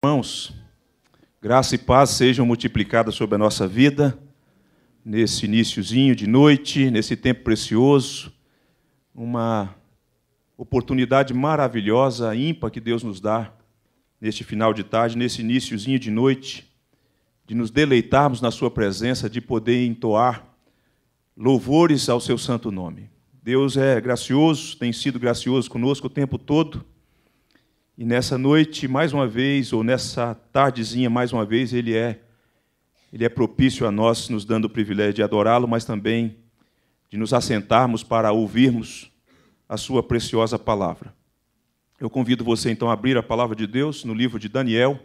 Irmãos, graça e paz sejam multiplicadas sobre a nossa vida, nesse iníciozinho de noite, nesse tempo precioso, uma oportunidade maravilhosa, ímpar que Deus nos dá neste final de tarde, nesse iníciozinho de noite, de nos deleitarmos na Sua presença, de poder entoar louvores ao Seu santo nome. Deus é gracioso, tem sido gracioso conosco o tempo todo e nessa noite, mais uma vez, ou nessa tardezinha, mais uma vez, ele é ele é propício a nós, nos dando o privilégio de adorá-lo, mas também de nos assentarmos para ouvirmos a sua preciosa palavra. Eu convido você então a abrir a palavra de Deus no livro de Daniel,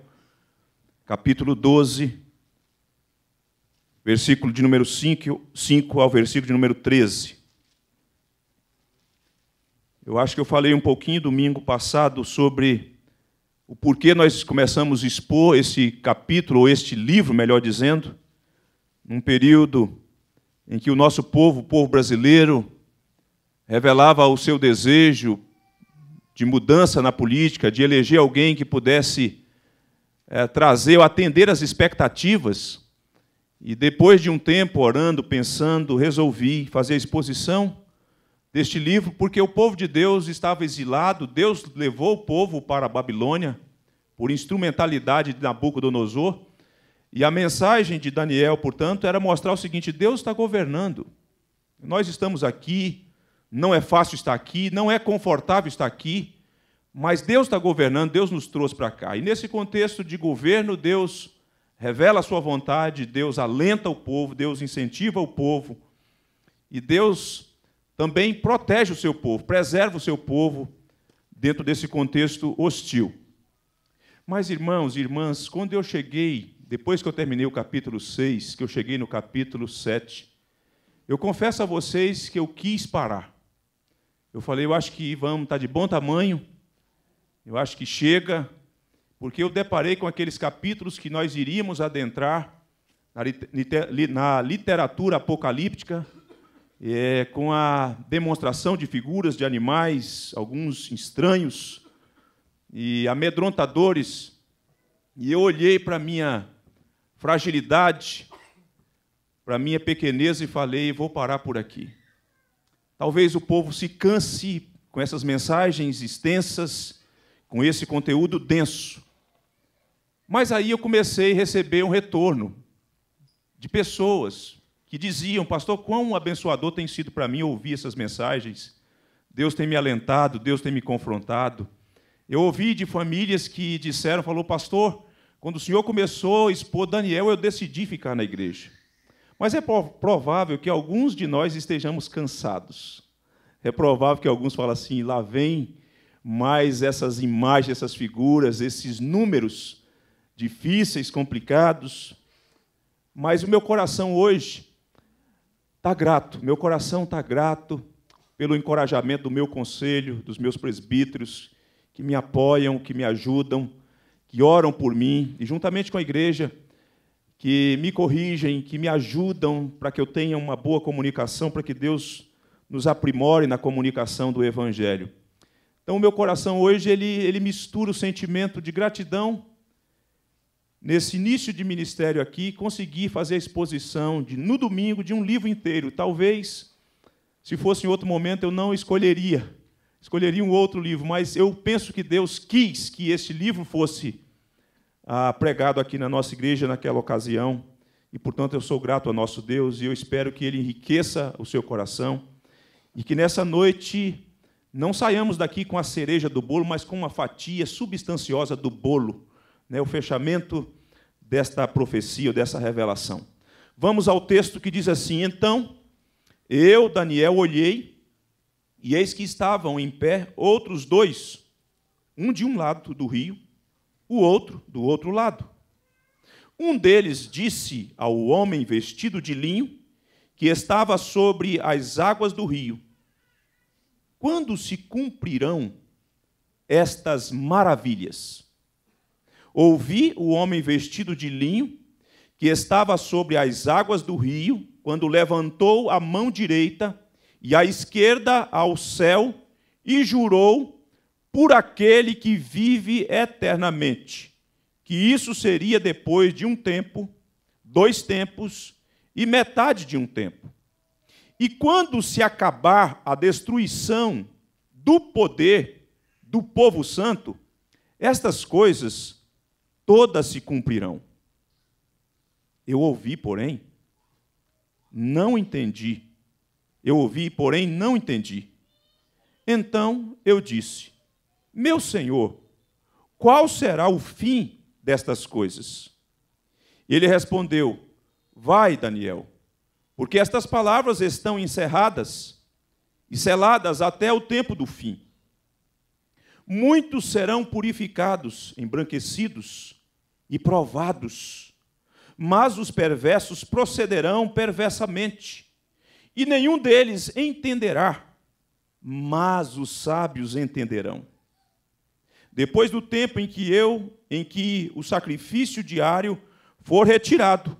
capítulo 12, versículo de número 5, 5 ao versículo de número 13. Eu acho que eu falei um pouquinho domingo passado sobre o porquê nós começamos a expor esse capítulo, ou este livro, melhor dizendo, num período em que o nosso povo, o povo brasileiro, revelava o seu desejo de mudança na política, de eleger alguém que pudesse é, trazer ou atender às expectativas. E depois de um tempo orando, pensando, resolvi fazer a exposição deste livro, porque o povo de Deus estava exilado, Deus levou o povo para a Babilônia por instrumentalidade de Nabucodonosor. E a mensagem de Daniel, portanto, era mostrar o seguinte: Deus está governando. Nós estamos aqui, não é fácil estar aqui, não é confortável estar aqui, mas Deus está governando, Deus nos trouxe para cá. E nesse contexto de governo, Deus revela a sua vontade, Deus alenta o povo, Deus incentiva o povo. E Deus também protege o seu povo, preserva o seu povo dentro desse contexto hostil. Mas, irmãos e irmãs, quando eu cheguei, depois que eu terminei o capítulo 6, que eu cheguei no capítulo 7, eu confesso a vocês que eu quis parar. Eu falei, eu acho que vamos, está de bom tamanho, eu acho que chega, porque eu deparei com aqueles capítulos que nós iríamos adentrar na literatura apocalíptica, é, com a demonstração de figuras de animais, alguns estranhos e amedrontadores, e eu olhei para minha fragilidade, para minha pequenez e falei: vou parar por aqui. Talvez o povo se canse com essas mensagens extensas, com esse conteúdo denso. Mas aí eu comecei a receber um retorno de pessoas, que diziam: Pastor, quão abençoador tem sido para mim ouvir essas mensagens. Deus tem me alentado, Deus tem me confrontado. Eu ouvi de famílias que disseram: Falou, Pastor, quando o senhor começou a expor Daniel, eu decidi ficar na igreja. Mas é provável que alguns de nós estejamos cansados. É provável que alguns falem assim: lá vem mais essas imagens, essas figuras, esses números difíceis, complicados. Mas o meu coração hoje está grato, meu coração está grato pelo encorajamento do meu conselho, dos meus presbíteros, que me apoiam, que me ajudam, que oram por mim, e juntamente com a igreja, que me corrigem, que me ajudam para que eu tenha uma boa comunicação, para que Deus nos aprimore na comunicação do Evangelho. Então, o meu coração hoje ele, ele mistura o sentimento de gratidão nesse início de ministério aqui, consegui fazer a exposição de, no domingo de um livro inteiro. Talvez, se fosse em outro momento, eu não escolheria. Escolheria um outro livro, mas eu penso que Deus quis que esse livro fosse ah, pregado aqui na nossa igreja naquela ocasião. E, portanto, eu sou grato ao nosso Deus e eu espero que ele enriqueça o seu coração e que nessa noite não saiamos daqui com a cereja do bolo, mas com uma fatia substanciosa do bolo né, o fechamento desta profecia, dessa revelação. Vamos ao texto que diz assim: Então eu, Daniel, olhei, e eis que estavam em pé outros dois, um de um lado do rio, o outro do outro lado. Um deles disse ao homem vestido de linho, que estava sobre as águas do rio: Quando se cumprirão estas maravilhas? Ouvi o homem vestido de linho, que estava sobre as águas do rio, quando levantou a mão direita e a esquerda ao céu e jurou por aquele que vive eternamente, que isso seria depois de um tempo, dois tempos e metade de um tempo. E quando se acabar a destruição do poder do povo santo, estas coisas todas se cumprirão. Eu ouvi, porém, não entendi. Eu ouvi, porém, não entendi. Então eu disse: Meu senhor, qual será o fim destas coisas? Ele respondeu: Vai, Daniel, porque estas palavras estão encerradas e seladas até o tempo do fim muitos serão purificados, embranquecidos e provados, mas os perversos procederão perversamente, e nenhum deles entenderá, mas os sábios entenderão. Depois do tempo em que eu, em que o sacrifício diário for retirado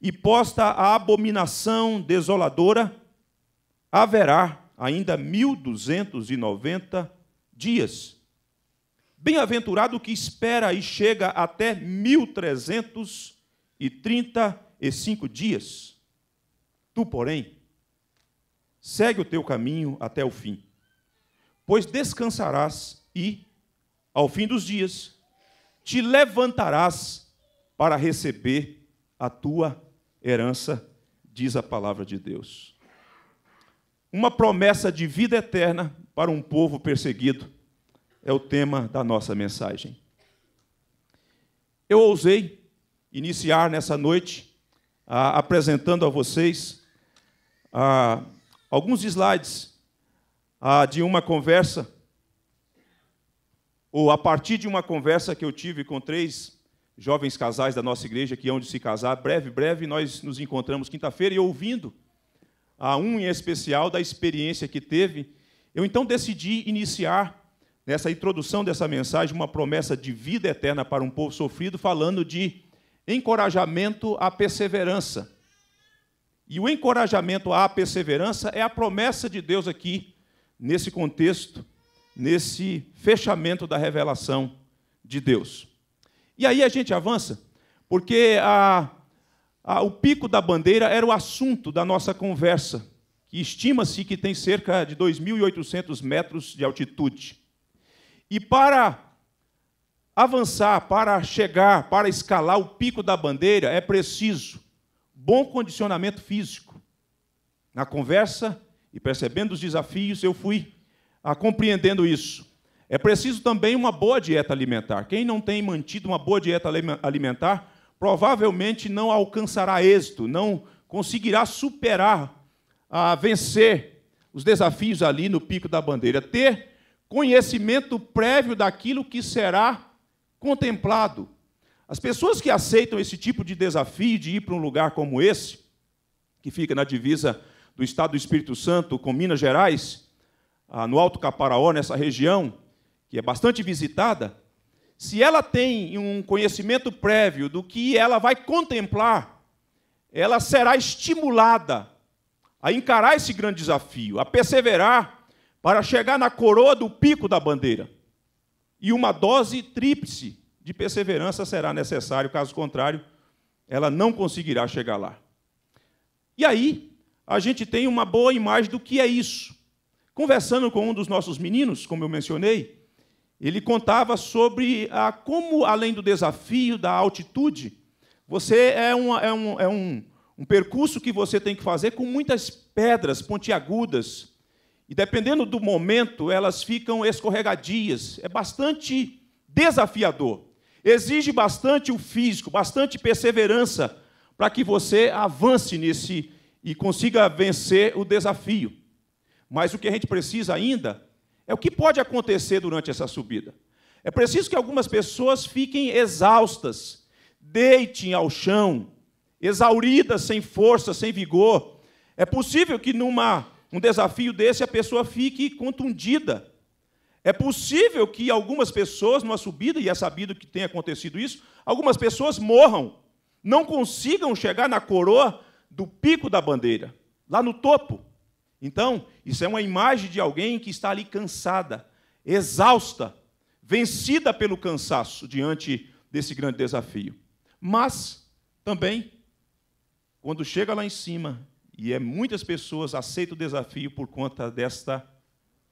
e posta a abominação desoladora, haverá ainda 1290 dias. Bem-aventurado que espera e chega até 1335 dias. Tu, porém, segue o teu caminho até o fim, pois descansarás e, ao fim dos dias, te levantarás para receber a tua herança, diz a palavra de Deus. Uma promessa de vida eterna para um povo perseguido é o tema da nossa mensagem. Eu ousei iniciar nessa noite apresentando a vocês alguns slides de uma conversa, ou a partir de uma conversa que eu tive com três jovens casais da nossa igreja que hão de se casar. Breve, breve, nós nos encontramos quinta-feira e ouvindo a um em especial da experiência que teve eu então decidi iniciar nessa introdução dessa mensagem uma promessa de vida eterna para um povo sofrido, falando de encorajamento à perseverança. E o encorajamento à perseverança é a promessa de Deus aqui, nesse contexto, nesse fechamento da revelação de Deus. E aí a gente avança, porque a, a, o pico da bandeira era o assunto da nossa conversa que estima-se que tem cerca de 2.800 metros de altitude. E para avançar, para chegar, para escalar o pico da bandeira, é preciso bom condicionamento físico. Na conversa e percebendo os desafios, eu fui a ah, compreendendo isso. É preciso também uma boa dieta alimentar. Quem não tem mantido uma boa dieta alimentar, provavelmente não alcançará êxito, não conseguirá superar a vencer os desafios ali no pico da bandeira, ter conhecimento prévio daquilo que será contemplado. As pessoas que aceitam esse tipo de desafio de ir para um lugar como esse, que fica na divisa do estado do Espírito Santo com Minas Gerais, ah, no Alto Caparaó, nessa região, que é bastante visitada, se ela tem um conhecimento prévio do que ela vai contemplar, ela será estimulada a encarar esse grande desafio, a perseverar para chegar na coroa do pico da bandeira. E uma dose tríplice de perseverança será necessária, caso contrário, ela não conseguirá chegar lá. E aí, a gente tem uma boa imagem do que é isso. Conversando com um dos nossos meninos, como eu mencionei, ele contava sobre a, como, além do desafio da altitude, você é, uma, é, um, é um, um percurso que você tem que fazer com muitas pedras pontiagudas. E dependendo do momento, elas ficam escorregadias. É bastante desafiador. Exige bastante o físico, bastante perseverança para que você avance nesse e consiga vencer o desafio. Mas o que a gente precisa ainda é o que pode acontecer durante essa subida. É preciso que algumas pessoas fiquem exaustas, deitem ao chão, exaurida, sem força, sem vigor. É possível que numa um desafio desse a pessoa fique contundida. É possível que algumas pessoas numa subida e é sabido que tem acontecido isso, algumas pessoas morram, não consigam chegar na coroa do pico da bandeira, lá no topo. Então, isso é uma imagem de alguém que está ali cansada, exausta, vencida pelo cansaço diante desse grande desafio. Mas também quando chega lá em cima, e é muitas pessoas aceitam o desafio por conta desta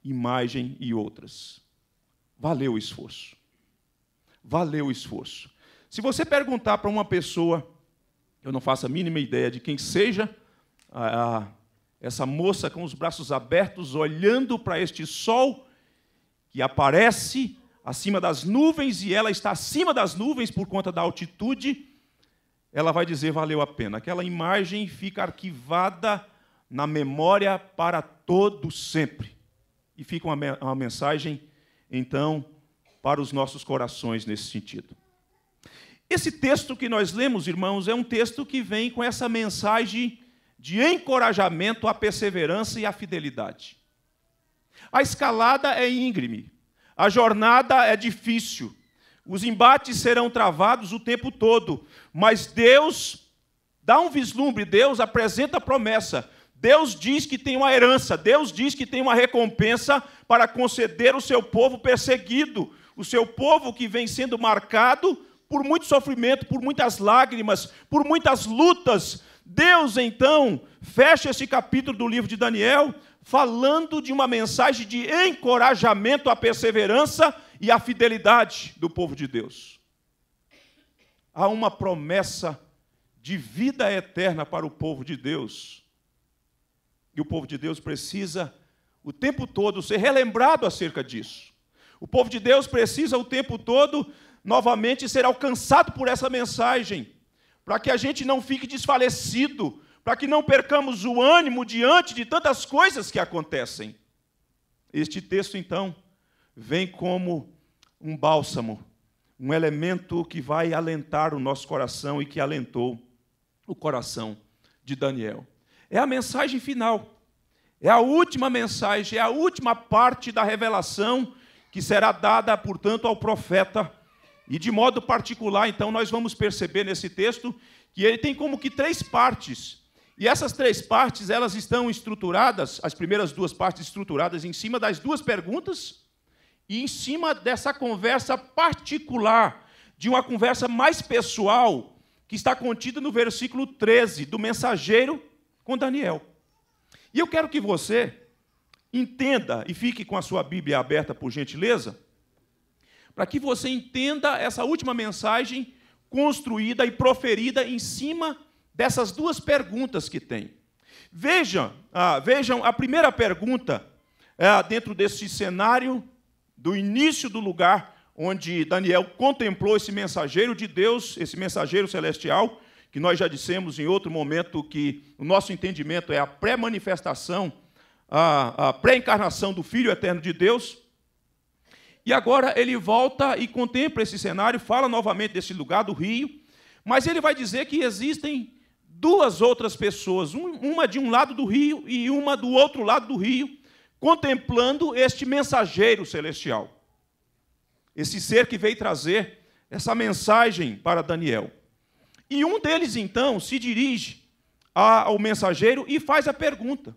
imagem e outras. Valeu o esforço. Valeu o esforço. Se você perguntar para uma pessoa, eu não faço a mínima ideia de quem seja, a, a, essa moça com os braços abertos, olhando para este sol que aparece acima das nuvens, e ela está acima das nuvens por conta da altitude, ela vai dizer valeu a pena. Aquela imagem fica arquivada na memória para todo sempre. E fica uma, uma mensagem, então, para os nossos corações nesse sentido. Esse texto que nós lemos, irmãos, é um texto que vem com essa mensagem de encorajamento à perseverança e à fidelidade. A escalada é íngreme, a jornada é difícil, os embates serão travados o tempo todo, mas Deus dá um vislumbre, Deus apresenta a promessa. Deus diz que tem uma herança, Deus diz que tem uma recompensa para conceder o seu povo perseguido, o seu povo que vem sendo marcado por muito sofrimento, por muitas lágrimas, por muitas lutas. Deus então fecha esse capítulo do livro de Daniel falando de uma mensagem de encorajamento à perseverança e a fidelidade do povo de Deus. Há uma promessa de vida eterna para o povo de Deus. E o povo de Deus precisa o tempo todo ser relembrado acerca disso. O povo de Deus precisa o tempo todo novamente ser alcançado por essa mensagem, para que a gente não fique desfalecido, para que não percamos o ânimo diante de tantas coisas que acontecem. Este texto, então, vem como um bálsamo, um elemento que vai alentar o nosso coração e que alentou o coração de Daniel. É a mensagem final, é a última mensagem, é a última parte da revelação que será dada, portanto, ao profeta. E de modo particular, então, nós vamos perceber nesse texto que ele tem como que três partes. E essas três partes, elas estão estruturadas, as primeiras duas partes estruturadas em cima das duas perguntas e em cima dessa conversa particular, de uma conversa mais pessoal, que está contida no versículo 13 do mensageiro com Daniel. E eu quero que você entenda e fique com a sua Bíblia aberta, por gentileza, para que você entenda essa última mensagem construída e proferida em cima dessas duas perguntas que tem. Vejam, ah, vejam a primeira pergunta ah, dentro desse cenário do início do lugar onde Daniel contemplou esse mensageiro de Deus, esse mensageiro celestial, que nós já dissemos em outro momento que o nosso entendimento é a pré-manifestação, a, a pré-encarnação do Filho Eterno de Deus. E agora ele volta e contempla esse cenário, fala novamente desse lugar do rio, mas ele vai dizer que existem duas outras pessoas, uma de um lado do rio e uma do outro lado do rio, contemplando este mensageiro celestial, esse ser que veio trazer essa mensagem para Daniel. E um deles, então, se dirige ao mensageiro e faz a pergunta.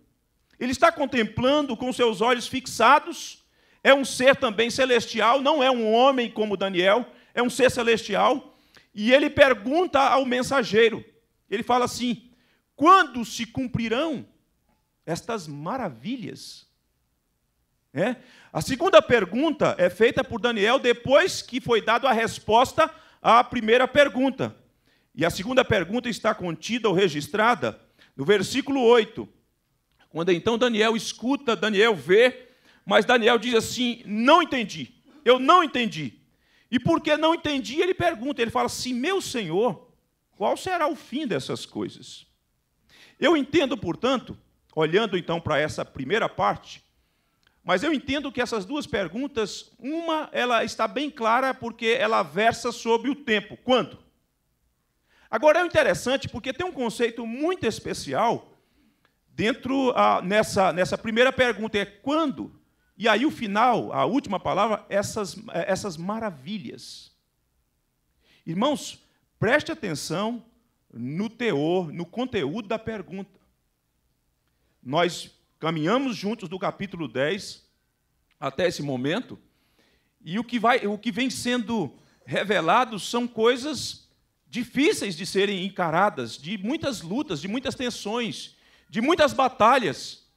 Ele está contemplando com seus olhos fixados, é um ser também celestial, não é um homem como Daniel, é um ser celestial, e ele pergunta ao mensageiro. Ele fala assim: quando se cumprirão estas maravilhas é? A segunda pergunta é feita por Daniel depois que foi dado a resposta à primeira pergunta. E a segunda pergunta está contida ou registrada no versículo 8. Quando então Daniel escuta, Daniel vê, mas Daniel diz assim: Não entendi, eu não entendi. E porque não entendi, ele pergunta: Ele fala assim, meu senhor, qual será o fim dessas coisas? Eu entendo, portanto, olhando então para essa primeira parte, mas eu entendo que essas duas perguntas, uma ela está bem clara porque ela versa sobre o tempo, quando. Agora é interessante porque tem um conceito muito especial dentro a, ah, nessa nessa primeira pergunta é quando e aí o final, a última palavra, essas eh, essas maravilhas. Irmãos, preste atenção no teor, no conteúdo da pergunta. Nós Caminhamos juntos do capítulo 10 até esse momento, e o que, vai, o que vem sendo revelado são coisas difíceis de serem encaradas, de muitas lutas, de muitas tensões, de muitas batalhas.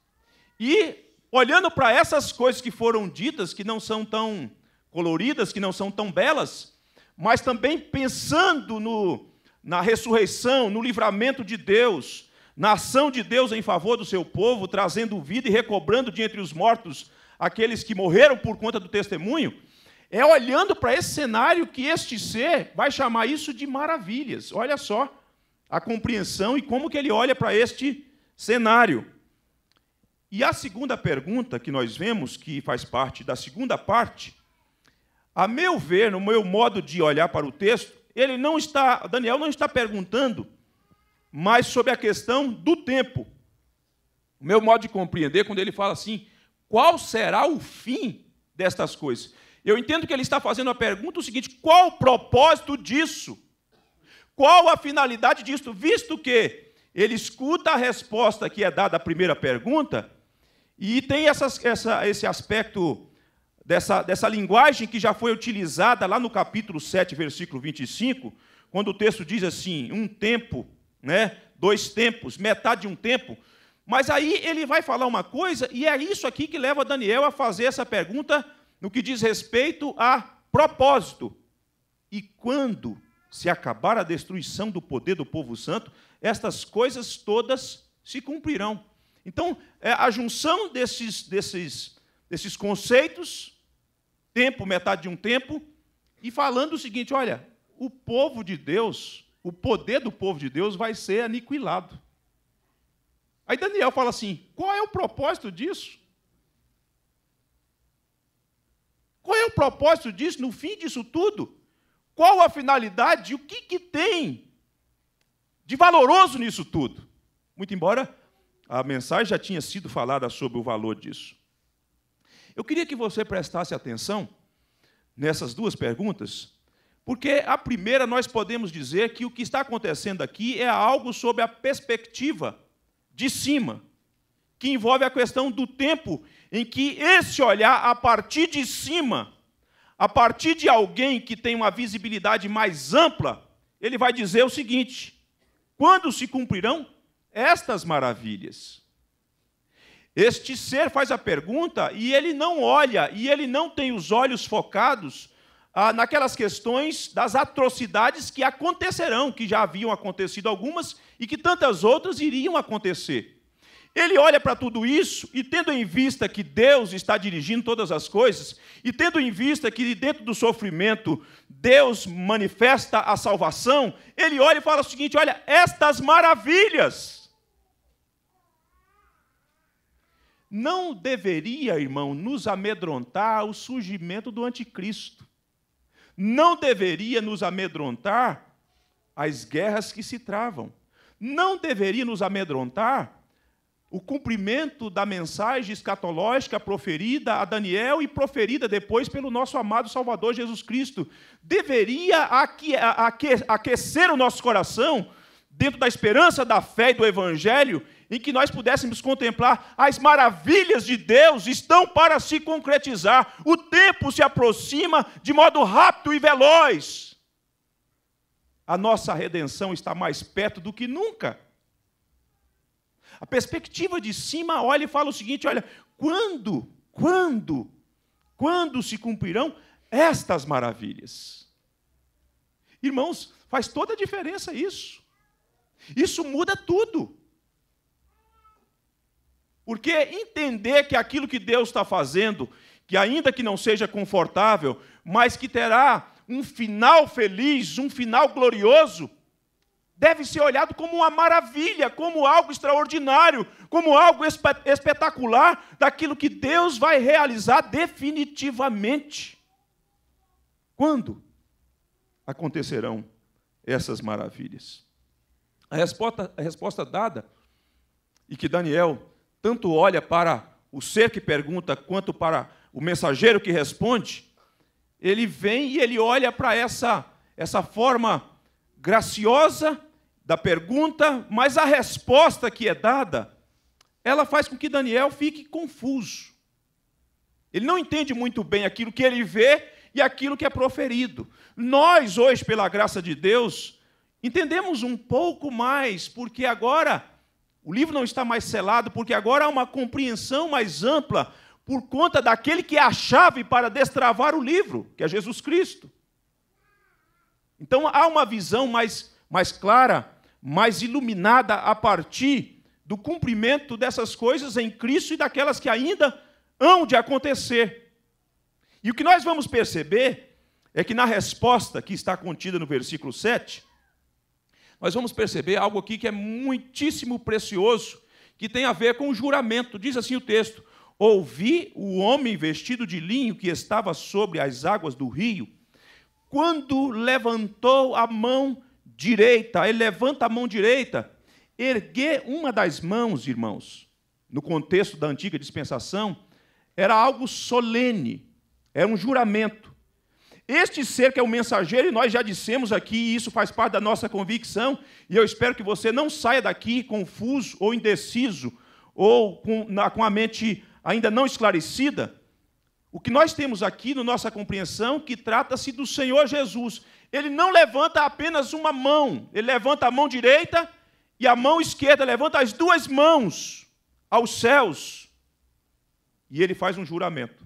E olhando para essas coisas que foram ditas, que não são tão coloridas, que não são tão belas, mas também pensando no, na ressurreição, no livramento de Deus, na ação de Deus em favor do seu povo, trazendo vida e recobrando de entre os mortos aqueles que morreram por conta do testemunho, é olhando para esse cenário que este ser vai chamar isso de maravilhas. Olha só a compreensão e como que ele olha para este cenário. E a segunda pergunta que nós vemos, que faz parte da segunda parte, a meu ver, no meu modo de olhar para o texto, ele não está, Daniel não está perguntando mas sobre a questão do tempo. O meu modo de compreender, quando ele fala assim, qual será o fim destas coisas? Eu entendo que ele está fazendo a pergunta o seguinte: qual o propósito disso? Qual a finalidade disso? Visto que ele escuta a resposta que é dada à primeira pergunta, e tem essas, essa, esse aspecto dessa, dessa linguagem que já foi utilizada lá no capítulo 7, versículo 25, quando o texto diz assim: um tempo né? Dois tempos, metade de um tempo. Mas aí ele vai falar uma coisa, e é isso aqui que leva Daniel a fazer essa pergunta no que diz respeito a propósito. E quando se acabar a destruição do poder do povo santo, estas coisas todas se cumprirão. Então, é a junção desses, desses, desses conceitos, tempo, metade de um tempo, e falando o seguinte: olha, o povo de Deus o poder do povo de Deus vai ser aniquilado. Aí Daniel fala assim: qual é o propósito disso? Qual é o propósito disso no fim disso tudo? Qual a finalidade? O que, que tem de valoroso nisso tudo? Muito embora a mensagem já tinha sido falada sobre o valor disso. Eu queria que você prestasse atenção nessas duas perguntas porque a primeira nós podemos dizer que o que está acontecendo aqui é algo sob a perspectiva de cima, que envolve a questão do tempo em que esse olhar a partir de cima, a partir de alguém que tem uma visibilidade mais ampla, ele vai dizer o seguinte: quando se cumprirão estas maravilhas? Este ser faz a pergunta e ele não olha, e ele não tem os olhos focados ah, naquelas questões das atrocidades que acontecerão, que já haviam acontecido algumas e que tantas outras iriam acontecer. Ele olha para tudo isso e, tendo em vista que Deus está dirigindo todas as coisas, e tendo em vista que dentro do sofrimento Deus manifesta a salvação, ele olha e fala o seguinte: olha, estas maravilhas. Não deveria, irmão, nos amedrontar o surgimento do anticristo não deveria nos amedrontar as guerras que se travam. Não deveria nos amedrontar o cumprimento da mensagem escatológica proferida a Daniel e proferida depois pelo nosso amado Salvador Jesus Cristo. Deveria aque, aque, aquecer o nosso coração dentro da esperança da fé e do Evangelho em que nós pudéssemos contemplar as maravilhas de Deus estão para se concretizar. O tempo se aproxima de modo rápido e veloz. A nossa redenção está mais perto do que nunca. A perspectiva de cima olha e fala o seguinte: olha, quando, quando, quando se cumprirão estas maravilhas? Irmãos, faz toda a diferença isso. Isso muda tudo. Porque entender que aquilo que Deus está fazendo, que ainda que não seja confortável, mas que terá um final feliz, um final glorioso, deve ser olhado como uma maravilha, como algo extraordinário, como algo espetacular daquilo que Deus vai realizar definitivamente. Quando acontecerão essas maravilhas? A resposta, a resposta dada, e que Daniel tanto olha para o ser que pergunta quanto para o mensageiro que responde, ele vem e ele olha para essa essa forma graciosa da pergunta, mas a resposta que é dada, ela faz com que Daniel fique confuso. Ele não entende muito bem aquilo que ele vê e aquilo que é proferido. Nós hoje, pela graça de Deus, entendemos um pouco mais, porque agora o livro não está mais selado, porque agora há uma compreensão mais ampla por conta daquele que é a chave para destravar o livro, que é Jesus Cristo. Então há uma visão mais, mais clara, mais iluminada a partir do cumprimento dessas coisas em Cristo e daquelas que ainda hão de acontecer. E o que nós vamos perceber é que na resposta que está contida no versículo 7, nós vamos perceber algo aqui que é muitíssimo precioso, que tem a ver com o juramento. Diz assim o texto: Ouvi o homem vestido de linho que estava sobre as águas do rio, quando levantou a mão direita, ele levanta a mão direita, erguer uma das mãos, irmãos, no contexto da antiga dispensação, era algo solene, era um juramento. Este ser que é o mensageiro, e nós já dissemos aqui, e isso faz parte da nossa convicção, e eu espero que você não saia daqui confuso ou indeciso, ou com, na, com a mente ainda não esclarecida. O que nós temos aqui na nossa compreensão que trata-se do Senhor Jesus. Ele não levanta apenas uma mão, ele levanta a mão direita e a mão esquerda, levanta as duas mãos aos céus. E ele faz um juramento.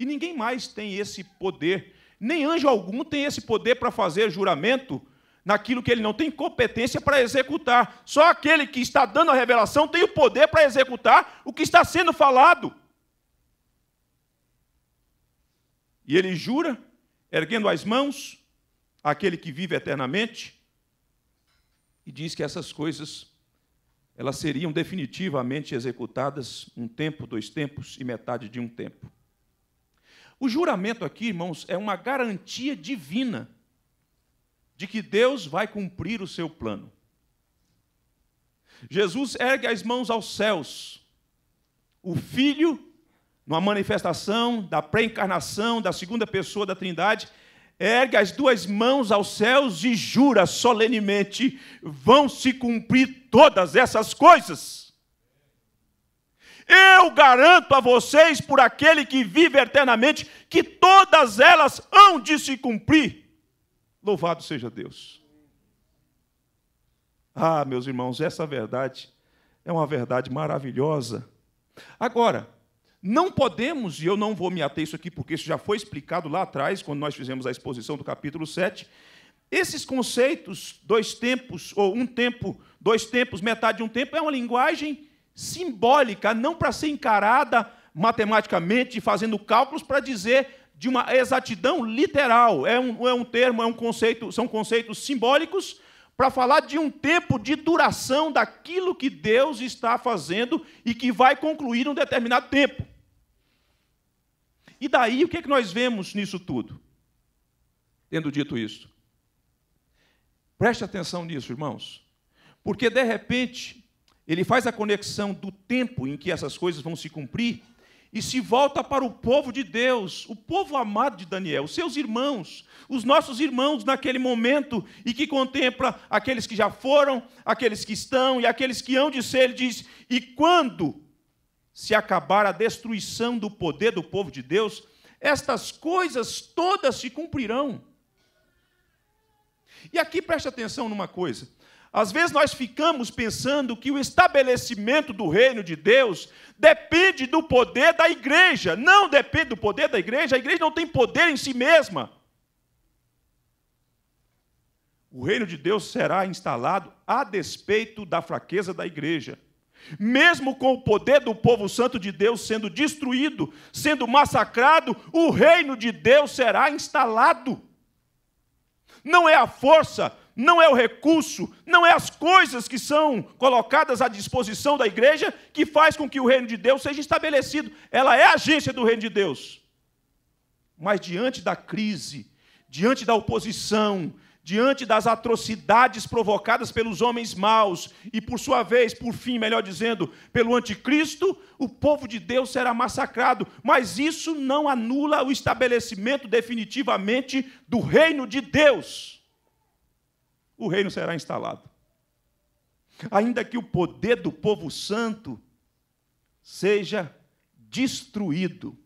E ninguém mais tem esse poder. Nem anjo algum tem esse poder para fazer juramento naquilo que ele não tem competência para executar. Só aquele que está dando a revelação tem o poder para executar o que está sendo falado. E ele jura, erguendo as mãos, aquele que vive eternamente, e diz que essas coisas elas seriam definitivamente executadas um tempo, dois tempos e metade de um tempo. O juramento aqui, irmãos, é uma garantia divina de que Deus vai cumprir o seu plano. Jesus ergue as mãos aos céus. O Filho, numa manifestação da pré-encarnação da segunda pessoa da Trindade, ergue as duas mãos aos céus e jura solenemente: vão se cumprir todas essas coisas. Eu garanto a vocês, por aquele que vive eternamente, que todas elas hão de se cumprir. Louvado seja Deus. Ah, meus irmãos, essa verdade é uma verdade maravilhosa. Agora, não podemos, e eu não vou me ater isso aqui porque isso já foi explicado lá atrás, quando nós fizemos a exposição do capítulo 7. Esses conceitos, dois tempos, ou um tempo, dois tempos, metade de um tempo, é uma linguagem simbólica, não para ser encarada matematicamente, fazendo cálculos para dizer de uma exatidão literal. É um, é um termo, é um conceito, são conceitos simbólicos para falar de um tempo de duração daquilo que Deus está fazendo e que vai concluir um determinado tempo. E daí o que é que nós vemos nisso tudo? Tendo dito isso, preste atenção nisso, irmãos, porque de repente ele faz a conexão do tempo em que essas coisas vão se cumprir e se volta para o povo de Deus, o povo amado de Daniel, os seus irmãos, os nossos irmãos naquele momento e que contempla aqueles que já foram, aqueles que estão e aqueles que hão de ser. Ele diz: E quando se acabar a destruição do poder do povo de Deus, estas coisas todas se cumprirão. E aqui preste atenção numa coisa. Às vezes nós ficamos pensando que o estabelecimento do reino de Deus depende do poder da igreja. Não depende do poder da igreja, a igreja não tem poder em si mesma. O reino de Deus será instalado a despeito da fraqueza da igreja. Mesmo com o poder do povo santo de Deus sendo destruído, sendo massacrado, o reino de Deus será instalado. Não é a força, não é o recurso, não é as coisas que são colocadas à disposição da igreja que faz com que o reino de Deus seja estabelecido. Ela é a agência do reino de Deus. Mas diante da crise, diante da oposição, diante das atrocidades provocadas pelos homens maus e por sua vez, por fim, melhor dizendo, pelo anticristo, o povo de Deus será massacrado, mas isso não anula o estabelecimento definitivamente do reino de Deus o reino será instalado. Ainda que o poder do povo santo seja destruído.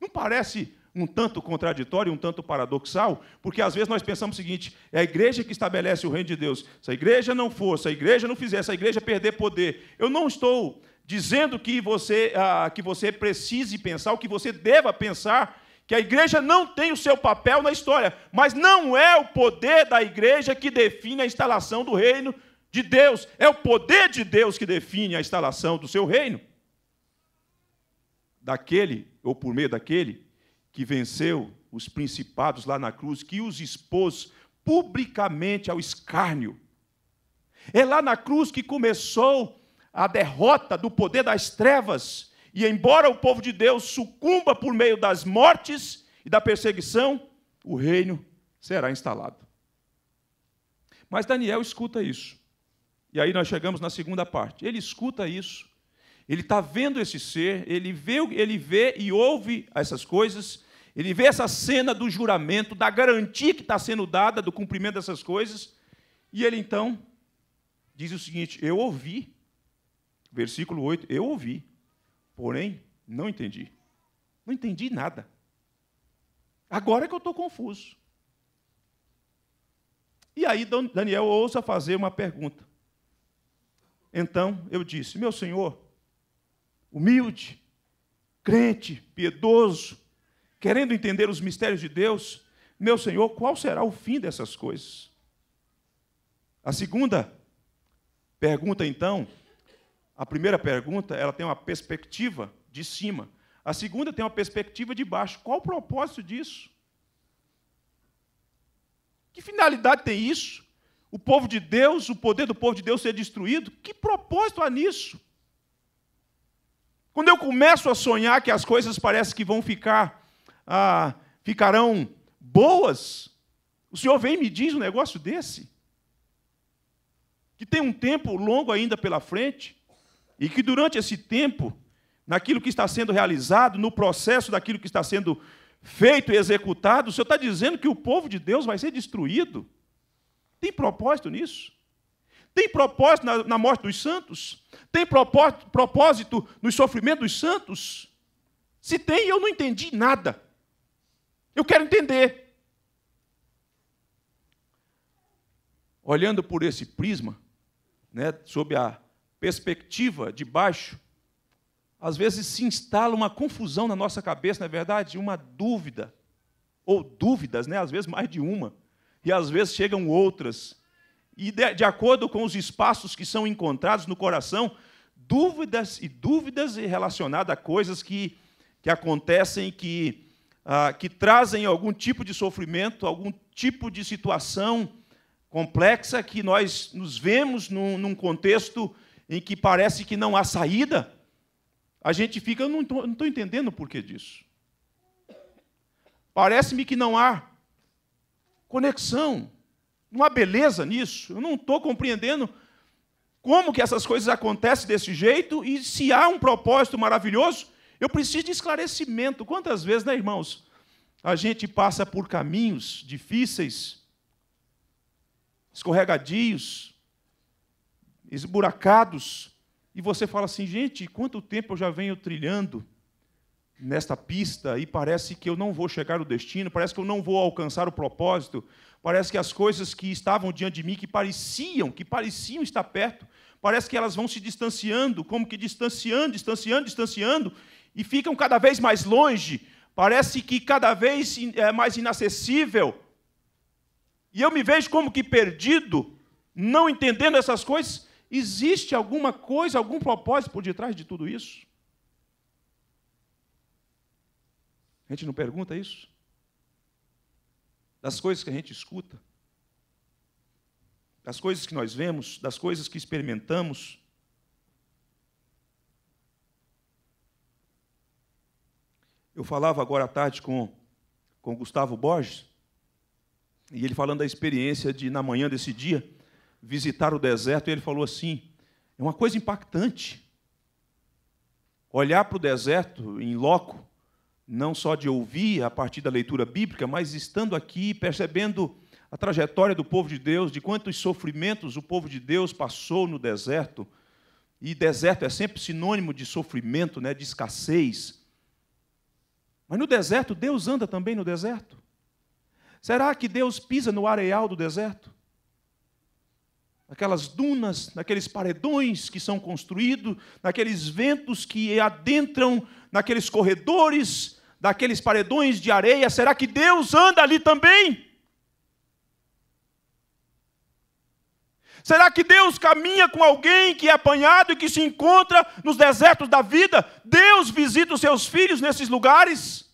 Não parece um tanto contraditório, um tanto paradoxal, porque às vezes nós pensamos o seguinte: é a igreja que estabelece o reino de Deus. Se a igreja não for, se a igreja não fizer, se a igreja perder poder, eu não estou dizendo que você, ah, que você precise pensar, o que você deva pensar que a igreja não tem o seu papel na história, mas não é o poder da igreja que define a instalação do reino de Deus, é o poder de Deus que define a instalação do seu reino. Daquele, ou por meio daquele, que venceu os principados lá na cruz, que os expôs publicamente ao escárnio. É lá na cruz que começou a derrota do poder das trevas e embora o povo de Deus sucumba por meio das mortes e da perseguição, o reino será instalado. Mas Daniel escuta isso. E aí nós chegamos na segunda parte. Ele escuta isso. Ele está vendo esse ser, ele vê, ele vê e ouve essas coisas, ele vê essa cena do juramento, da garantia que está sendo dada do cumprimento dessas coisas, e ele então diz o seguinte: Eu ouvi, versículo 8, eu ouvi, Porém, não entendi. Não entendi nada. Agora é que eu estou confuso. E aí Daniel ousa fazer uma pergunta. Então eu disse: Meu senhor, humilde, crente, piedoso, querendo entender os mistérios de Deus, meu senhor, qual será o fim dessas coisas? A segunda pergunta, então, a primeira pergunta, ela tem uma perspectiva de cima. A segunda tem uma perspectiva de baixo. Qual o propósito disso? Que finalidade tem isso? O povo de Deus, o poder do povo de Deus ser destruído? Que propósito há nisso? Quando eu começo a sonhar que as coisas parecem que vão ficar, ah, ficarão boas, o Senhor vem e me diz um negócio desse? Que tem um tempo longo ainda pela frente? E que durante esse tempo, naquilo que está sendo realizado, no processo daquilo que está sendo feito e executado, o Senhor está dizendo que o povo de Deus vai ser destruído. Tem propósito nisso? Tem propósito na, na morte dos santos? Tem propósito, propósito no sofrimento dos santos? Se tem, eu não entendi nada. Eu quero entender. Olhando por esse prisma, né, sob a perspectiva de baixo, às vezes se instala uma confusão na nossa cabeça, não é verdade? Uma dúvida, ou dúvidas, né? às vezes mais de uma, e às vezes chegam outras. E de, de acordo com os espaços que são encontrados no coração, dúvidas e dúvidas relacionadas a coisas que, que acontecem, que, ah, que trazem algum tipo de sofrimento, algum tipo de situação complexa que nós nos vemos num, num contexto em que parece que não há saída, a gente fica, eu não estou entendendo o porquê disso. Parece-me que não há conexão, não há beleza nisso. Eu não estou compreendendo como que essas coisas acontecem desse jeito e se há um propósito maravilhoso, eu preciso de esclarecimento. Quantas vezes, né, irmãos? A gente passa por caminhos difíceis, escorregadios, esburacados, e você fala assim: gente, quanto tempo eu já venho trilhando nesta pista e parece que eu não vou chegar no destino, parece que eu não vou alcançar o propósito, parece que as coisas que estavam diante de mim, que pareciam, que pareciam estar perto, parece que elas vão se distanciando, como que distanciando, distanciando, distanciando, e ficam cada vez mais longe, parece que cada vez é mais inacessível. E eu me vejo como que perdido, não entendendo essas coisas, Existe alguma coisa, algum propósito por detrás de tudo isso? A gente não pergunta isso? Das coisas que a gente escuta, das coisas que nós vemos, das coisas que experimentamos. Eu falava agora à tarde com, com Gustavo Borges, e ele falando da experiência de, na manhã desse dia, visitar o deserto, e ele falou assim: é uma coisa impactante. Olhar para o deserto em loco, não só de ouvir a partir da leitura bíblica, mas estando aqui, percebendo a trajetória do povo de Deus, de quantos sofrimentos o povo de Deus passou no deserto. E deserto é sempre sinônimo de sofrimento, né, de escassez. Mas no deserto, Deus anda também no deserto. Será que Deus pisa no areal do deserto? naquelas dunas, naqueles paredões que são construídos, naqueles ventos que adentram, naqueles corredores, daqueles paredões de areia? Será que Deus anda ali também? Será que Deus caminha com alguém que é apanhado e que se encontra nos desertos da vida? Deus visita os seus filhos nesses lugares?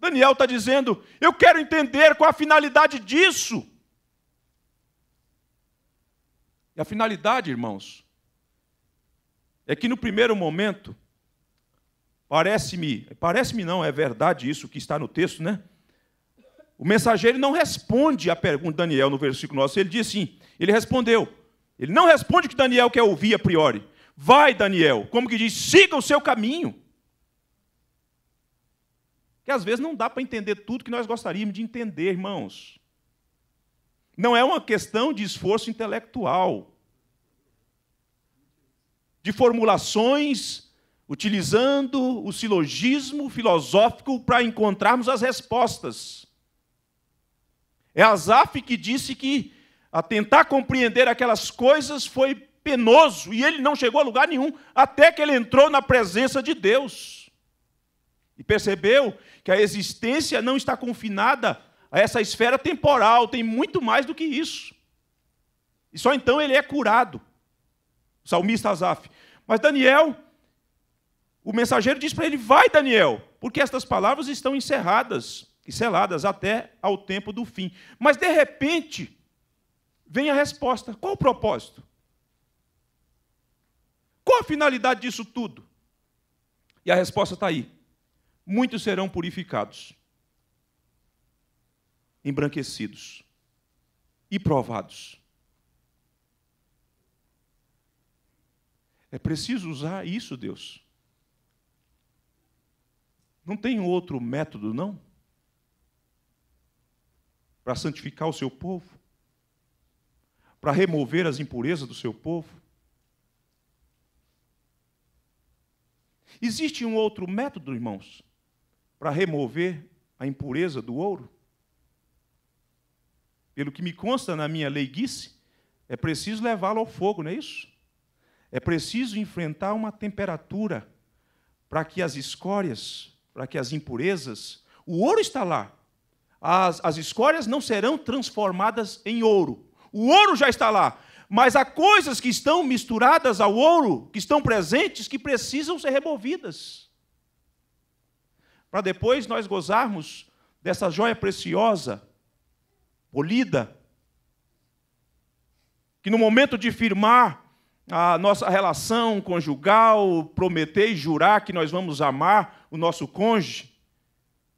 Daniel está dizendo: eu quero entender qual a finalidade disso. A finalidade, irmãos, é que no primeiro momento, parece-me, parece-me não, é verdade isso que está no texto, né? O mensageiro não responde à pergunta de Daniel no versículo 9. Ele diz assim: ele respondeu. Ele não responde o que Daniel quer ouvir a priori. Vai, Daniel, como que diz, siga o seu caminho. Que às vezes não dá para entender tudo que nós gostaríamos de entender, irmãos. Não é uma questão de esforço intelectual de formulações, utilizando o silogismo filosófico para encontrarmos as respostas. É Azaf que disse que a tentar compreender aquelas coisas foi penoso e ele não chegou a lugar nenhum até que ele entrou na presença de Deus. E percebeu que a existência não está confinada a essa esfera temporal, tem muito mais do que isso. E só então ele é curado o salmista Azaf. Mas Daniel, o mensageiro diz para ele: Vai, Daniel, porque estas palavras estão encerradas e seladas até ao tempo do fim. Mas, de repente, vem a resposta: Qual o propósito? Qual a finalidade disso tudo? E a resposta está aí: Muitos serão purificados, embranquecidos e provados É preciso usar isso, Deus. Não tem outro método, não? Para santificar o seu povo? Para remover as impurezas do seu povo? Existe um outro método, irmãos, para remover a impureza do ouro? Pelo que me consta na minha leiguice, é preciso levá-lo ao fogo, não é isso? É preciso enfrentar uma temperatura para que as escórias, para que as impurezas. O ouro está lá. As, as escórias não serão transformadas em ouro. O ouro já está lá. Mas há coisas que estão misturadas ao ouro, que estão presentes, que precisam ser removidas. Para depois nós gozarmos dessa joia preciosa, polida, que no momento de firmar a nossa relação conjugal, prometer e jurar que nós vamos amar o nosso cônjuge,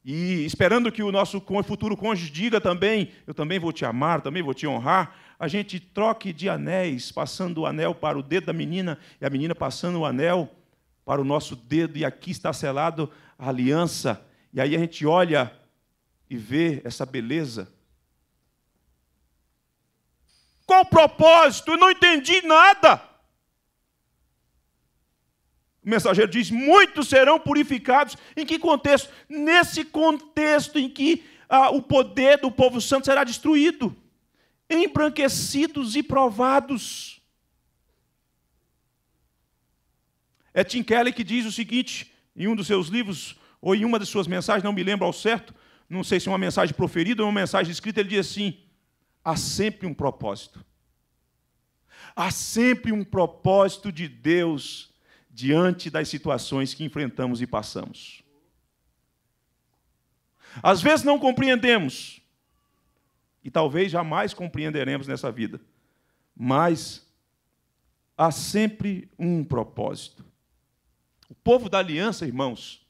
e esperando que o nosso futuro cônjuge diga também: Eu também vou te amar, também vou te honrar. A gente troque de anéis, passando o anel para o dedo da menina e a menina passando o anel para o nosso dedo, e aqui está selado a aliança. E aí a gente olha e vê essa beleza. Qual o propósito? Eu não entendi nada. O mensageiro diz: muitos serão purificados. Em que contexto? Nesse contexto em que ah, o poder do povo santo será destruído, embranquecidos e provados. É Tim Kelly que diz o seguinte, em um dos seus livros, ou em uma das suas mensagens, não me lembro ao certo, não sei se é uma mensagem proferida ou uma mensagem escrita, ele diz assim: há sempre um propósito. Há sempre um propósito de Deus diante das situações que enfrentamos e passamos. Às vezes não compreendemos, e talvez jamais compreenderemos nessa vida, mas há sempre um propósito. O povo da aliança, irmãos,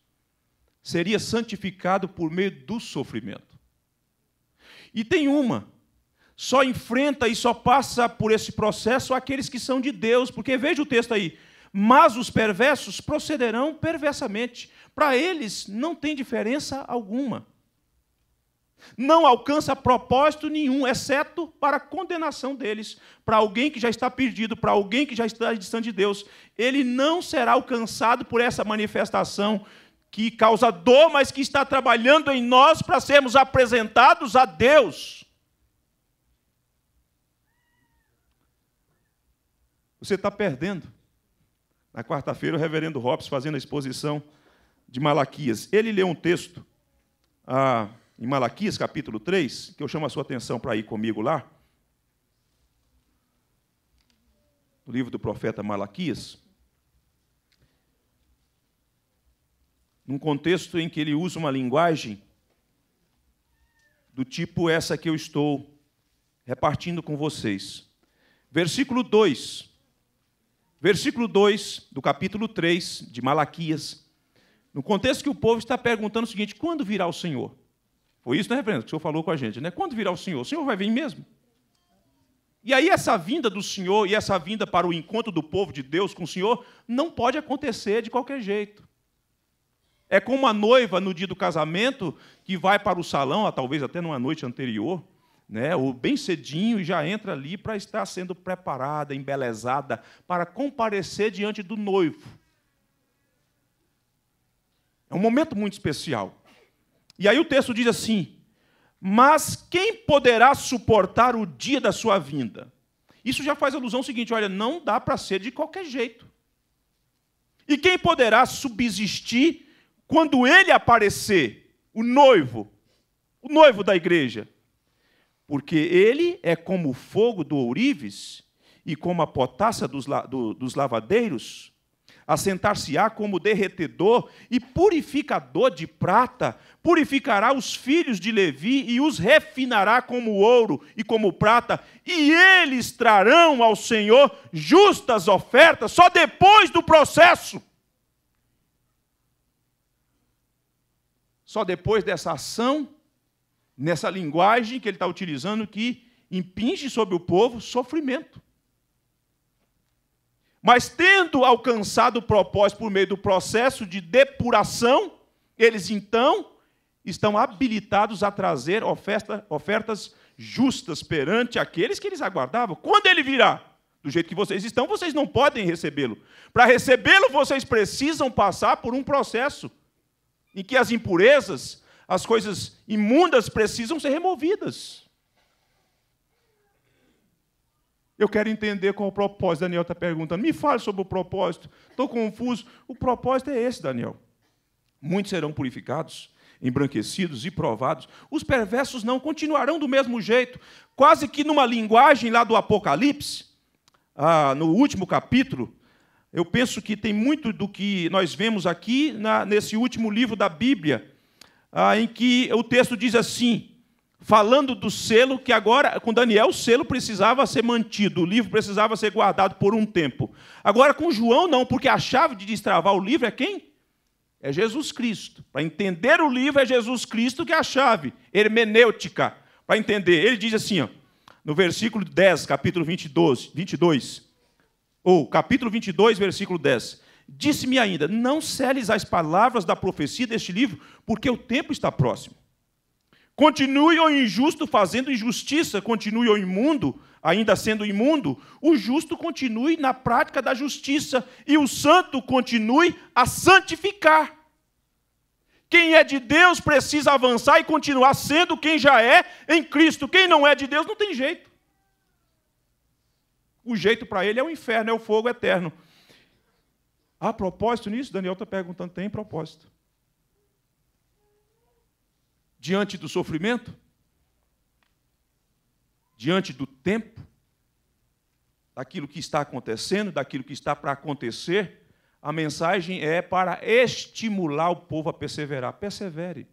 seria santificado por meio do sofrimento. E tem uma só enfrenta e só passa por esse processo aqueles que são de Deus, porque veja o texto aí mas os perversos procederão perversamente. Para eles não tem diferença alguma. Não alcança propósito nenhum, exceto para a condenação deles. Para alguém que já está perdido, para alguém que já está distante de Deus, ele não será alcançado por essa manifestação que causa dor, mas que está trabalhando em nós para sermos apresentados a Deus. Você está perdendo na quarta-feira, o reverendo Hobbes fazendo a exposição de Malaquias. Ele leu um texto ah, em Malaquias, capítulo 3, que eu chamo a sua atenção para ir comigo lá. O livro do profeta Malaquias. Num contexto em que ele usa uma linguagem do tipo essa que eu estou repartindo com vocês. Versículo 2 Versículo 2 do capítulo 3 de Malaquias. No contexto que o povo está perguntando o seguinte: quando virá o Senhor? Foi isso, né, reverendo, que o senhor falou com a gente, né? Quando virá o Senhor? O Senhor vai vir mesmo? E aí, essa vinda do Senhor e essa vinda para o encontro do povo de Deus com o Senhor não pode acontecer de qualquer jeito. É como a noiva no dia do casamento que vai para o salão, ah, talvez até numa noite anterior, né, ou bem cedinho, e já entra ali para estar sendo preparada, embelezada, para comparecer diante do noivo. É um momento muito especial. E aí o texto diz assim: Mas quem poderá suportar o dia da sua vinda? Isso já faz alusão ao seguinte: olha, não dá para ser de qualquer jeito. E quem poderá subsistir quando ele aparecer? O noivo, o noivo da igreja porque ele é como o fogo do ourives e como a potassa dos, la, do, dos lavadeiros, assentar-se-á como derretedor e purificador de prata, purificará os filhos de Levi e os refinará como ouro e como prata, e eles trarão ao Senhor justas ofertas só depois do processo. Só depois dessa ação nessa linguagem que ele está utilizando que impinge sobre o povo sofrimento. Mas tendo alcançado o propósito por meio do processo de depuração, eles então estão habilitados a trazer oferta, ofertas justas perante aqueles que eles aguardavam. Quando ele virá? Do jeito que vocês estão, vocês não podem recebê-lo. Para recebê-lo, vocês precisam passar por um processo em que as impurezas, as coisas imundas precisam ser removidas. Eu quero entender qual o propósito. Daniel está perguntando. Me fale sobre o propósito. Estou confuso. O propósito é esse, Daniel. Muitos serão purificados, embranquecidos e provados. Os perversos não continuarão do mesmo jeito. Quase que numa linguagem lá do Apocalipse, ah, no último capítulo, eu penso que tem muito do que nós vemos aqui na, nesse último livro da Bíblia ah, em que o texto diz assim, falando do selo, que agora, com Daniel, o selo precisava ser mantido, o livro precisava ser guardado por um tempo. Agora, com João, não, porque a chave de destravar o livro é quem? É Jesus Cristo. Para entender o livro, é Jesus Cristo que é a chave hermenêutica. Para entender, ele diz assim, ó, no versículo 10, capítulo 22, 22 ou capítulo 22, versículo 10. Disse-me ainda: Não seles as palavras da profecia deste livro, porque o tempo está próximo. Continue o injusto fazendo injustiça, continue o imundo, ainda sendo imundo, o justo continue na prática da justiça e o santo continue a santificar. Quem é de Deus precisa avançar e continuar sendo quem já é em Cristo. Quem não é de Deus não tem jeito. O jeito para ele é o inferno, é o fogo eterno. Há propósito nisso? Daniel está perguntando: tem propósito. Diante do sofrimento? Diante do tempo? Daquilo que está acontecendo, daquilo que está para acontecer? A mensagem é para estimular o povo a perseverar. Persevere.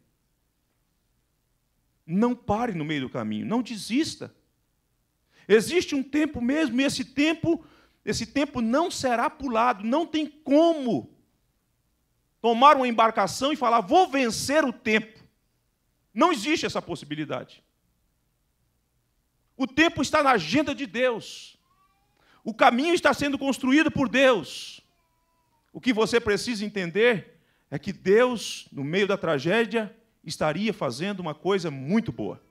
Não pare no meio do caminho, não desista. Existe um tempo mesmo, e esse tempo esse tempo não será pulado, não tem como tomar uma embarcação e falar, vou vencer o tempo. Não existe essa possibilidade. O tempo está na agenda de Deus. O caminho está sendo construído por Deus. O que você precisa entender é que Deus, no meio da tragédia, estaria fazendo uma coisa muito boa.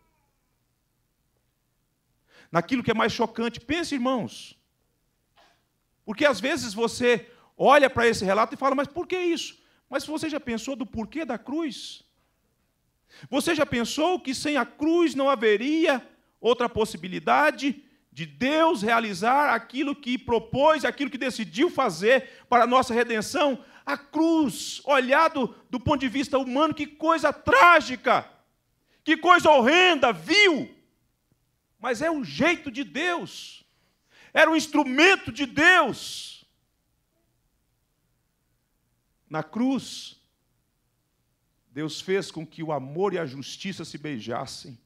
Naquilo que é mais chocante, pense, irmãos, porque às vezes você olha para esse relato e fala, mas por que isso? Mas você já pensou do porquê da cruz? Você já pensou que sem a cruz não haveria outra possibilidade de Deus realizar aquilo que propôs, aquilo que decidiu fazer para a nossa redenção? A cruz, olhado do ponto de vista humano, que coisa trágica, que coisa horrenda, vil, mas é o jeito de Deus era um instrumento de Deus. Na cruz, Deus fez com que o amor e a justiça se beijassem.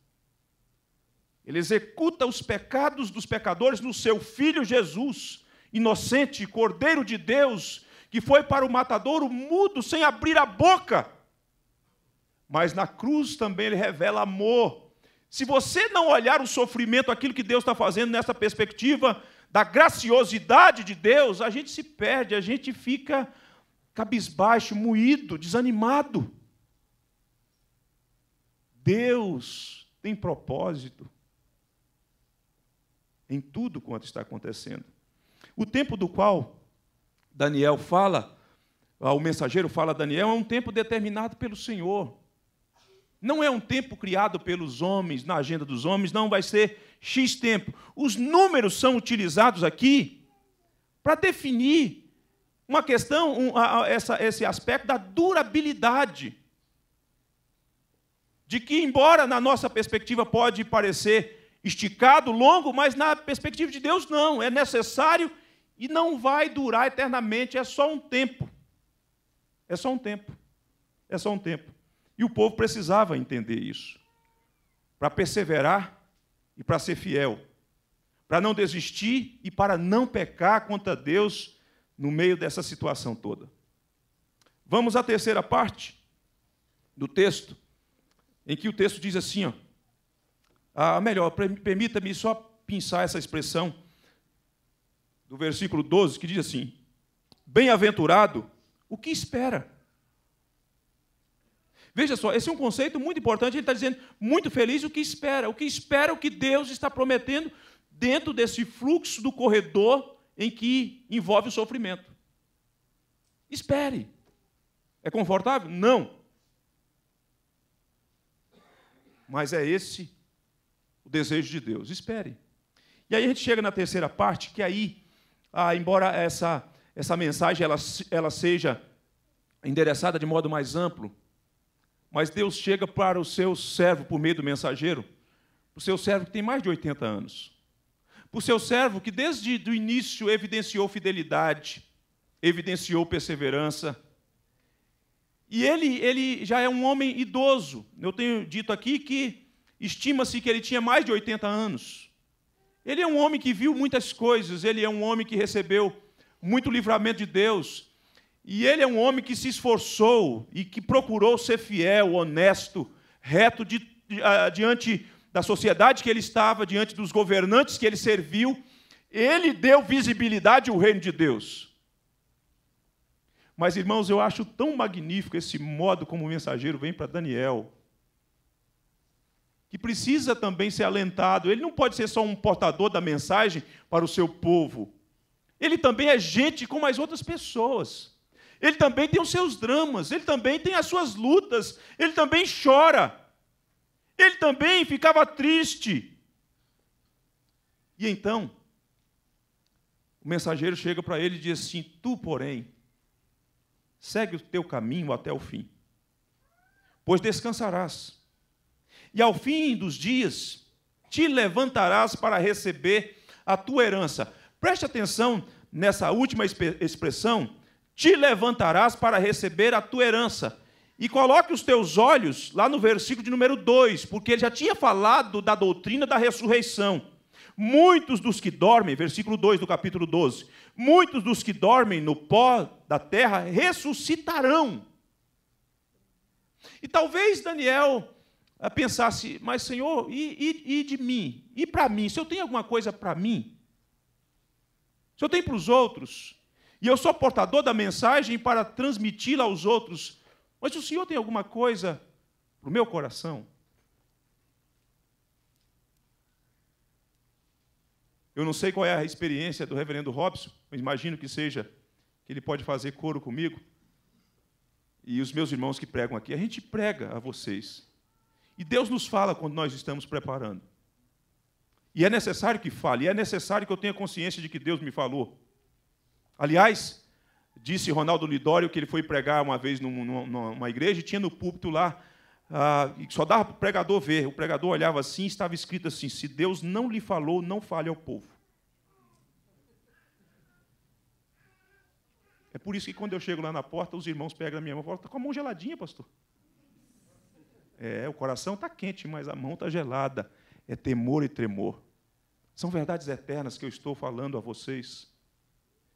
Ele executa os pecados dos pecadores no seu filho Jesus, inocente, cordeiro de Deus, que foi para o matadouro mudo, sem abrir a boca. Mas na cruz também ele revela amor. Se você não olhar o sofrimento, aquilo que Deus está fazendo nessa perspectiva, da graciosidade de Deus, a gente se perde, a gente fica cabisbaixo, moído, desanimado. Deus tem propósito em tudo quanto está acontecendo. O tempo do qual Daniel fala, ah, o mensageiro fala a Daniel, é um tempo determinado pelo Senhor. Não é um tempo criado pelos homens, na agenda dos homens, não vai ser X tempo. Os números são utilizados aqui para definir uma questão, um, a, a, essa, esse aspecto da durabilidade. De que, embora na nossa perspectiva pode parecer esticado, longo, mas na perspectiva de Deus não, é necessário e não vai durar eternamente, é só um tempo. É só um tempo. É só um tempo. E o povo precisava entender isso. Para perseverar e para ser fiel, para não desistir e para não pecar contra Deus no meio dessa situação toda. Vamos à terceira parte do texto, em que o texto diz assim, ó, ah, melhor, permita-me só pensar essa expressão do versículo 12, que diz assim: Bem-aventurado, o que espera? Veja só, esse é um conceito muito importante. Ele está dizendo muito feliz o que espera, o que espera o que Deus está prometendo dentro desse fluxo do corredor em que envolve o sofrimento. Espere. É confortável? Não. Mas é esse o desejo de Deus. Espere. E aí a gente chega na terceira parte, que aí, ah, embora essa, essa mensagem ela, ela seja endereçada de modo mais amplo, mas Deus chega para o seu servo por meio do mensageiro, para o seu servo que tem mais de 80 anos, para o seu servo que desde o início evidenciou fidelidade, evidenciou perseverança. E ele, ele já é um homem idoso. Eu tenho dito aqui que estima-se que ele tinha mais de 80 anos. Ele é um homem que viu muitas coisas, ele é um homem que recebeu muito livramento de Deus, e ele é um homem que se esforçou e que procurou ser fiel, honesto, reto de, de, a, ah, diante da sociedade que ele estava, diante dos governantes que ele serviu. Ele deu visibilidade ao reino de Deus. Mas, irmãos, eu acho tão magnífico esse modo como o mensageiro vem para Daniel, que precisa também ser alentado. Ele não pode ser só um portador da mensagem para o seu povo. Ele também é gente como as outras pessoas ele também tem os seus dramas, ele também tem as suas lutas, ele também chora, ele também ficava triste. E então, o mensageiro chega para ele e diz assim: Tu, porém, segue o teu caminho até o fim, pois descansarás, e ao fim dos dias te levantarás para receber a tua herança. Preste atenção nessa última expressão, te levantarás para receber a tua herança. E coloque os teus olhos lá no versículo de número 2, porque ele já tinha falado da doutrina da ressurreição. Muitos dos que dormem, versículo 2 do capítulo 12, muitos dos que dormem no pó da terra ressuscitarão. E talvez Daniel eh, pensasse, mas Senhor, e, e, e de mim? E para mim? Se eu tenho alguma coisa para mim? Se eu tenho para os outros? e eu sou portador da mensagem para transmiti-la aos outros. Mas o Senhor tem alguma coisa para o meu coração? Eu não sei qual é a experiência do reverendo Robson, mas imagino que seja que ele pode fazer coro comigo. E os meus irmãos que pregam aqui, a gente prega a vocês. E Deus nos fala quando nós estamos preparando. E é necessário que fale, e é necessário que eu tenha consciência de que Deus me falou. Aliás, disse Ronaldo Lidório que ele foi pregar uma vez numa, numa igreja e tinha no púlpito lá, ah, só dava para o pregador ver. O pregador olhava assim estava escrito assim: Se Deus não lhe falou, não fale ao povo. É por isso que quando eu chego lá na porta, os irmãos pegam a minha mão e falam: Está com a mão geladinha, pastor. É, o coração está quente, mas a mão está gelada. É temor e tremor. São verdades eternas que eu estou falando a vocês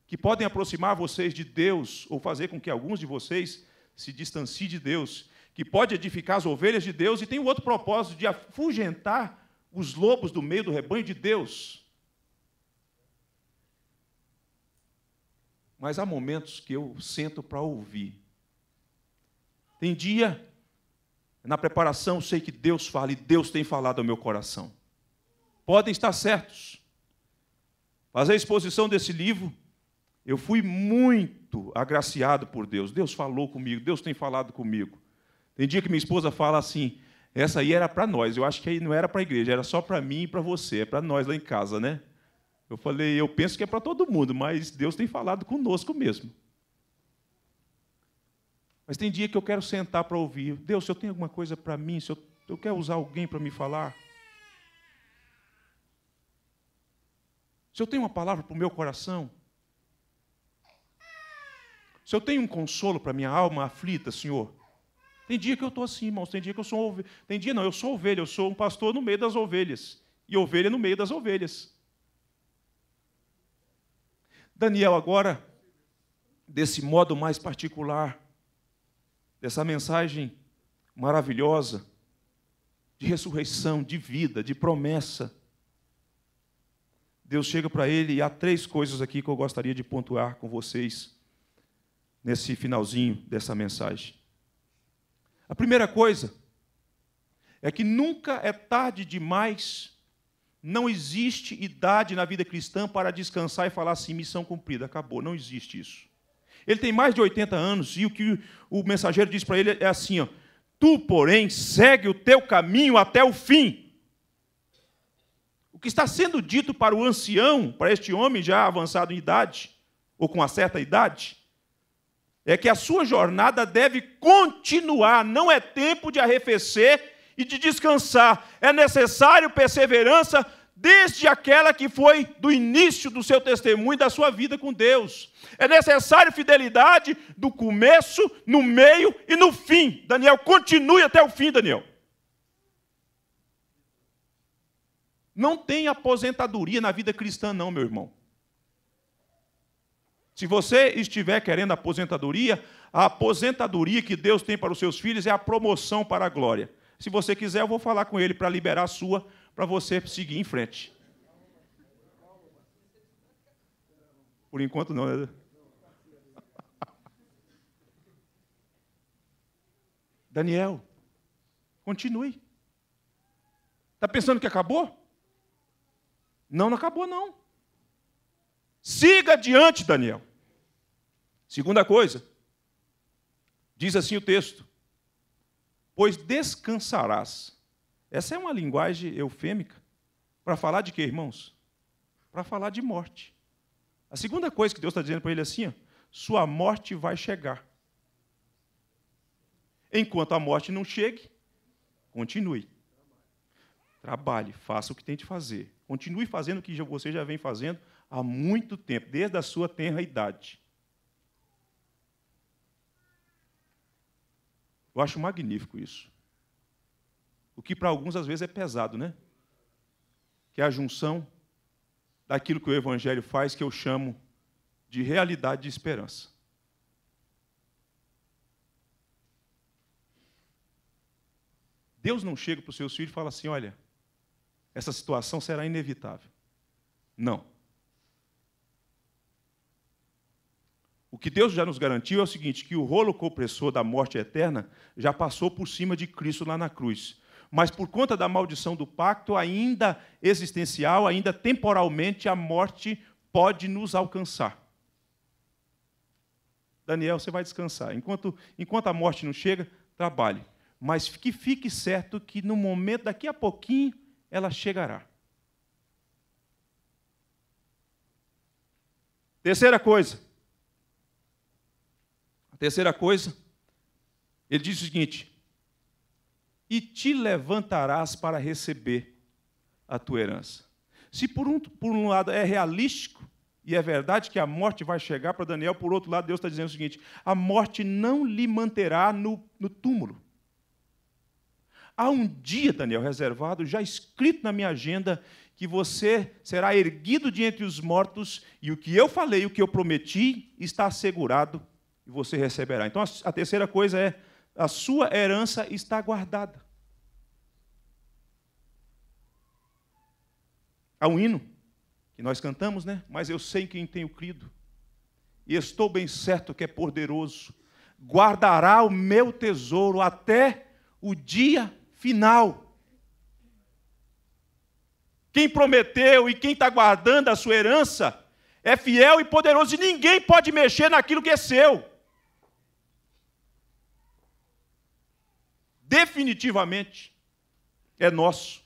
que podem aproximar vocês de Deus ou fazer com que alguns de vocês se distanciem de Deus, que pode edificar as ovelhas de Deus e tem o outro propósito de afugentar os lobos do meio do rebanho de Deus. Mas há momentos que eu sento para ouvir. Tem dia, na preparação, eu sei que Deus fala e Deus tem falado ao meu coração. Podem estar certos. Fazer a exposição desse livro eu fui muito agraciado por Deus. Deus falou comigo, Deus tem falado comigo. Tem dia que minha esposa fala assim: essa aí era para nós. Eu acho que aí não era para a igreja, era só para mim e para você, é para nós lá em casa, né? Eu falei: eu penso que é para todo mundo, mas Deus tem falado conosco mesmo. Mas tem dia que eu quero sentar para ouvir. Deus, se eu tenho alguma coisa para mim, se eu, eu quero usar alguém para me falar. Se eu tenho uma palavra para o meu coração, se eu tenho um consolo para minha alma aflita, Senhor, tem dia que eu estou assim, irmãos, tem dia que eu sou ovelha. Tem dia não, eu sou ovelha, eu sou um pastor no meio das ovelhas. E ovelha no meio das ovelhas. Daniel, agora, desse modo mais particular, dessa mensagem maravilhosa de ressurreição, de vida, de promessa, Deus chega para ele e há três coisas aqui que eu gostaria de pontuar com vocês nesse finalzinho dessa mensagem. A primeira coisa é que nunca é tarde demais, não existe idade na vida cristã para descansar e falar assim: missão cumprida, acabou. Não existe isso. Ele tem mais de 80 anos e o que o mensageiro diz para ele é assim: ó, tu, porém, segue o teu caminho até o fim. O que está sendo dito para o ancião, para este homem já avançado em idade, ou com uma certa idade, é que a sua jornada deve continuar, não é tempo de arrefecer e de descansar. É necessário perseverança desde aquela que foi do início do seu testemunho, da sua vida com Deus. É necessário fidelidade do começo, no meio e no fim. Daniel, continue até o fim, Daniel. Não tem aposentadoria na vida cristã, não, meu irmão. Se você estiver querendo aposentadoria, a aposentadoria que Deus tem para os seus filhos é a promoção para a glória. Se você quiser, eu vou falar com ele para liberar a sua, para você seguir em frente. Por enquanto, não, né? Daniel, continue. Está pensando que acabou? Não, não acabou, não. Siga adiante, Daniel. Segunda coisa, diz assim o texto: Pois descansarás. Essa é uma linguagem eufêmica para falar de quê, irmãos? Para falar de morte. A segunda coisa que Deus está dizendo para ele é assim: ó, Sua morte vai chegar. Enquanto a morte não chegue, continue. Trabalhe, faça o que tem de fazer. Continue fazendo o que você já vem fazendo há muito tempo, desde a sua tenra idade. Eu acho magnífico isso. O que para alguns às vezes é pesado, né? Que é a junção daquilo que o Evangelho faz, que eu chamo de realidade de esperança. Deus não chega para os seus filhos e fala assim: olha, essa situação será inevitável. Não. O que Deus já nos garantiu é o seguinte: que o rolo compressor da morte eterna já passou por cima de Cristo lá na cruz. Mas por conta da maldição do pacto, ainda existencial, ainda temporalmente, a morte pode nos alcançar. Daniel, você vai descansar. Enquanto, enquanto a morte não chega, trabalhe. Mas que fique certo que no momento, daqui a pouquinho, ela chegará. Terceira coisa, terceira coisa, ele diz o seguinte: e te levantarás para receber a tua herança. Se por um, por um lado é realístico e é verdade que a morte vai chegar para Daniel, por outro lado, Deus está dizendo o seguinte: a morte não lhe manterá no, no túmulo. Há um dia, Daniel, reservado, já escrito na minha agenda, que você será erguido de entre os mortos, e o que eu falei, o que eu prometi, está assegurado e você receberá. Então a terceira coisa é: a sua herança está guardada. Há um hino que nós cantamos, né? Mas eu sei quem tenho crido, e estou bem certo que é poderoso, guardará o meu tesouro até o dia final. Quem prometeu e quem está guardando a sua herança é fiel e poderoso, e ninguém pode mexer naquilo que é seu. definitivamente é nosso.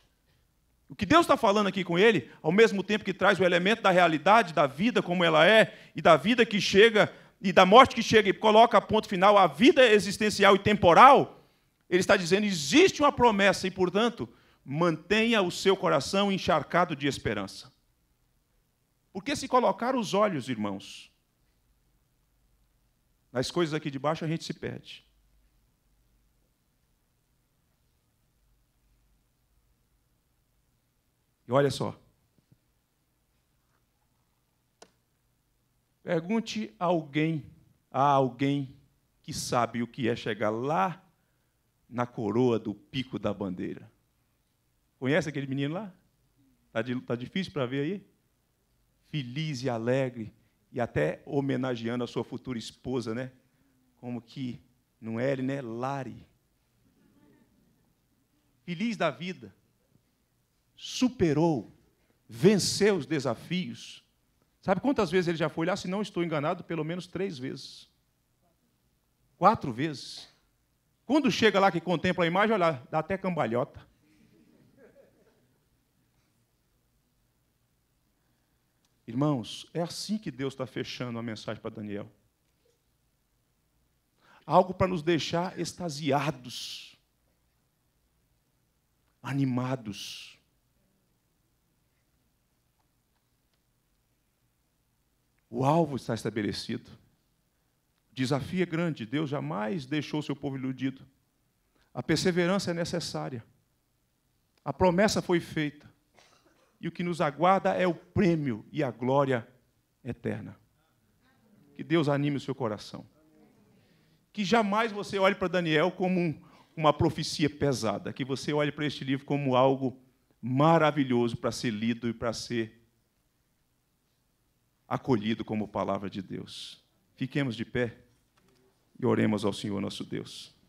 O que Deus está falando aqui com ele, ao mesmo tempo que traz o elemento da realidade, da vida como ela é, e da vida que chega, e da morte que chega, e coloca a ponto final a vida existencial e temporal, ele está dizendo: existe uma promessa, e portanto, mantenha o seu coração encharcado de esperança. Porque se colocar os olhos, irmãos, nas coisas aqui de baixo, a gente se perde. E olha só. Pergunte a alguém, a alguém que sabe o que é chegar lá na coroa do pico da bandeira. Conhece aquele menino lá? Tá, tá difícil para ver aí? Feliz e alegre e até homenageando a sua futura esposa, né? Como que não é ele, né? Lari. Feliz da vida superou, venceu os desafios. Sabe quantas vezes ele já foi lá? Se não estou enganado, pelo menos três vezes. Quatro vezes. Quando chega lá que contempla a imagem, olha dá até cambalhota. Irmãos, é assim que Deus está fechando a mensagem para Daniel. Algo para nos deixar extasiados, animados O alvo está estabelecido. O desafio é grande. Deus jamais deixou seu povo iludido. A perseverança é necessária. A promessa foi feita. E o que nos aguarda é o prêmio e a glória eterna. Que Deus anime o seu coração. Que jamais você olhe para Daniel como um, uma profecia pesada. Que você olhe para este livro como algo maravilhoso para ser lido e para ser acolhido como palavra de Deus. Fiquemos de pé e oremos ao Senhor nosso Deus.